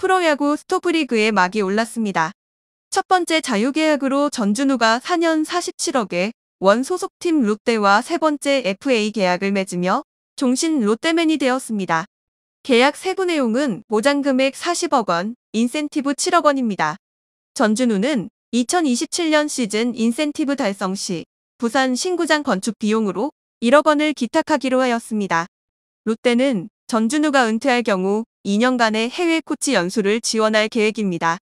프로야구 스토프리그에 막이 올랐습니다. 첫 번째 자유계약으로 전준우가 4년 47억에 원 소속팀 롯데와 세 번째 FA 계약을 맺으며 종신 롯데맨이 되었습니다. 계약 세부 내용은 보장금액 40억 원, 인센티브 7억 원입니다. 전준우는 2027년 시즌 인센티브 달성 시 부산 신구장 건축 비용으로 1억 원을 기탁하기로 하였습니다. 롯데는 전준우가 은퇴할 경우 2년간의 해외 코치 연수를 지원할 계획입니다.